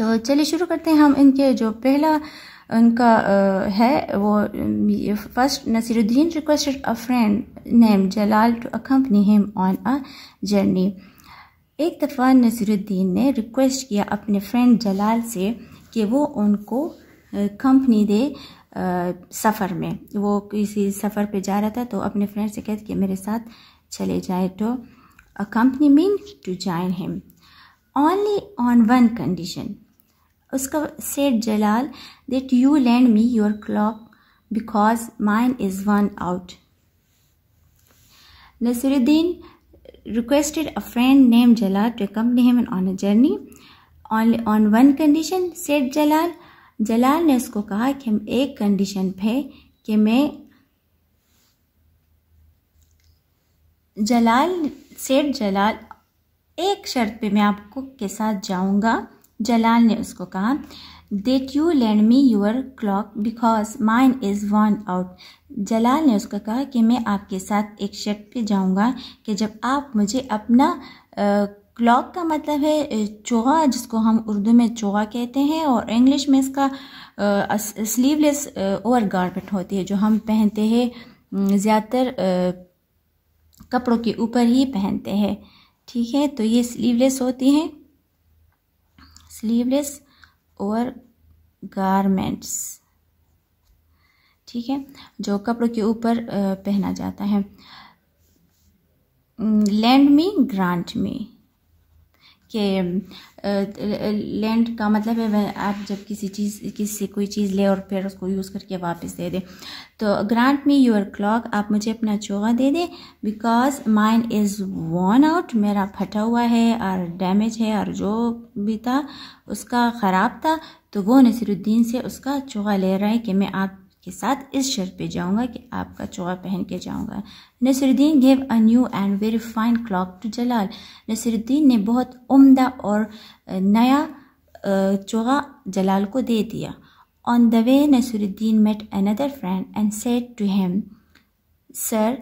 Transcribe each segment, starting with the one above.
तो चलिए शुरू करते हैं हम इनके जो पहला उनका है वो first Nasiruddin requested a friend name Jalal to accompany him on a journey एक दफ़ा नसीरुद्दीन ने रिक्वेस्ट किया अपने फ्रेंड जलाल से कि वो उनको कंपनी दे सफ़र में वो किसी सफ़र पे जा रहा था तो अपने फ्रेंड से कहते कि मेरे साथ चले जाए तो a company mean to join him only on one condition उसका said Jalal that you lend me your cloak because mine is worn out Nasruddin requested a friend name Jalal to company him on a journey on one condition said Jalal जलाल ने उसको कहा कि हम एक condition पे कि मैं जलाल सेठ जलाल एक शर्त पे मैं आपको के साथ जाऊंगा जलाल ने उसको कहा that you lend me your cloak because mine is worn out Jalal ने उसको कहा कि मैं आपके साथ एक शर्ट पे जाऊंगा कि जब आप मुझे अपना क्लॉक का मतलब है चोहा जिसको हम उर्दू में चोहा कहते हैं और इंग्लिश में इसका स्लीवलेस ओवर गारमेंट होती है जो हम पहनते हैं ज़्यादातर कपड़ों के ऊपर ही पहनते हैं ठीक है तो ये स्लीवलेस होती हैं स्लीवलेस और गारमेंट्स ठीक है जो कपड़ों के ऊपर पहना जाता है लैंड में ग्रांट में कि लैंड का मतलब है आप जब किसी चीज़ किसी से कोई चीज़ ले और फिर उसको यूज़ करके वापस दे दें तो ग्रांट मी योर क्लॉक आप मुझे अपना चोगा दे दें because mine is worn out मेरा फटा हुआ है और डैमेज है और जो भी था उसका ख़राब था तो वो नसरुद्दीन से उसका चोगा ले रहा है कि मैं आप के साथ इस शर्त पे जाऊंगा कि आपका चोगा पहन के जाऊंगा Nasruddin gave a new and very fine cloak to Jalal Nasruddin ने बहुत उम्दा और नया चोगा जलाल को दे दिया on the way Nasruddin met another friend and said to him sir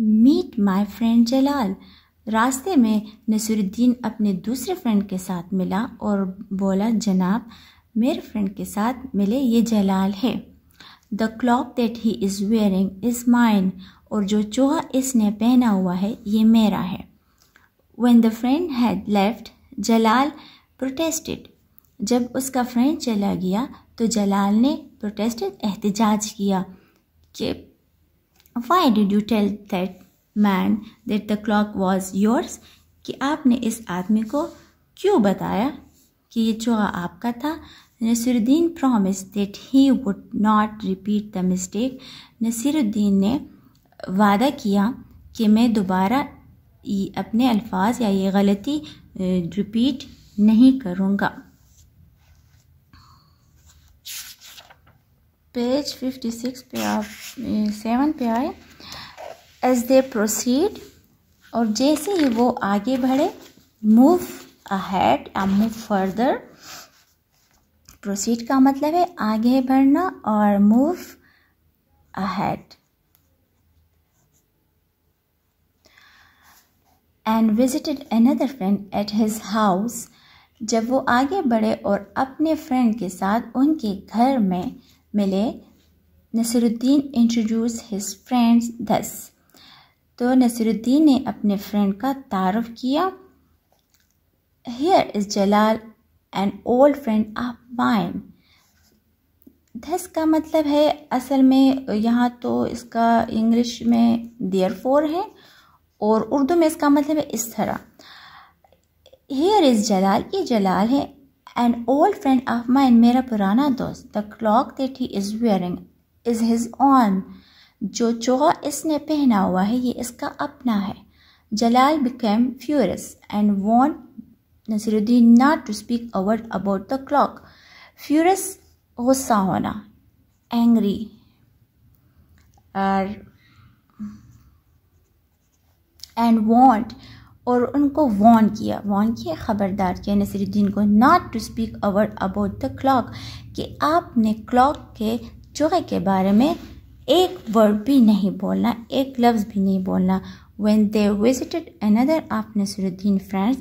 meet my friend Jalal रास्ते में नसरुद्दीन अपने दूसरे फ्रेंड के साथ मिला और बोला जनाब मेरे फ्रेंड के साथ मिले ये जलाल है the cloak that he is wearing is mine और जो चूहा इसने पहना हुआ है ये मेरा है when the friend had left Jalal protested जब उसका फ्रेंड चला गया तो जलाल ने प्रोटेस्टेड एहतजाज किया कि why did you tell that man that the cloak was yours कि आपने इस आदमी को क्यों बताया कि ये चूहा आपका था Nasiruddin promise that he would not repeat the mistake Nasiruddin ने वादा किया कि मैं दोबारा अपने अल्फाज या ये गलती रिपीट नहीं करूँगा पेज 56 पे आप सेवन पे आए एज दे प्रोसीड और जैसे ही वो आगे बढ़े मूव अहेड या मूव फर्दर प्रोसीड का मतलब है आगे बढ़ना और move ahead and visited another friend at his house जब वो आगे बढ़े और अपने फ्रेंड के साथ उनके घर में मिले नसरुद्दीन इंट्रोड्यूस हिज फ्रेंड्स दस तो नसरुद्दीन ने अपने फ्रेंड का तारफ़ किया here is Jalal an old friend of mine this का मतलब है असल में यहाँ तो इसका इंग्लिश में देयर फोर है और उर्दू में इसका मतलब है इस तरह हेयर इज़ जलाल ये जलाल है an old friend of mine मेरा पुराना दोस्त the cloak that he is wearing is his own जो चोहा इसने पहना हुआ है ये इसका अपना है Jalal became furious and warned Nasiruddin not to speak a word about the cloak furious गुस्सा होना एंग्री और एंड वॉन्ट और उनको वॉन किया वॉन किया ख़बरदार किया नसीरुद्दीन को not to speak a word about the cloak कि आपने क्लॉक के चूहे के बारे में एक वर्ड भी नहीं बोलना एक लफ्ज़ भी नहीं बोलना when they visited another of Nasruddin friends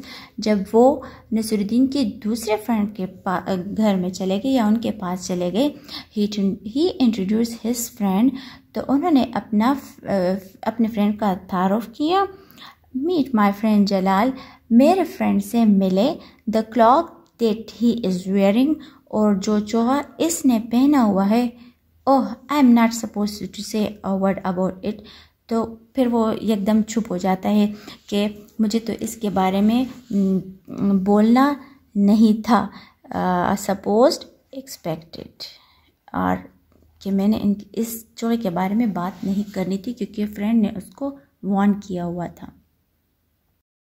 जब वो नसरुद्दीन के दूसरे फ्रेंड के घर में चले गए या उनके पास चले गए ही इंट्रोड्यूस हिज फ्रेंड तो उन्होंने अपना अपने फ्रेंड का तारफ़ किया मीट माई फ्रेंड जलाल मेरे फ्रेंड से मिले the cloak that he is wearing और जो चोहा इसने पहना हुआ है oh I am not suppose to say a word about it तो फिर वो एकदम चुप हो जाता है कि मुझे तो इसके बारे में बोलना नहीं था सपोज एक्सपेक्टेड और कि मैंने इन इस चोर के बारे में बात नहीं करनी थी क्योंकि फ्रेंड ने उसको वॉन किया हुआ था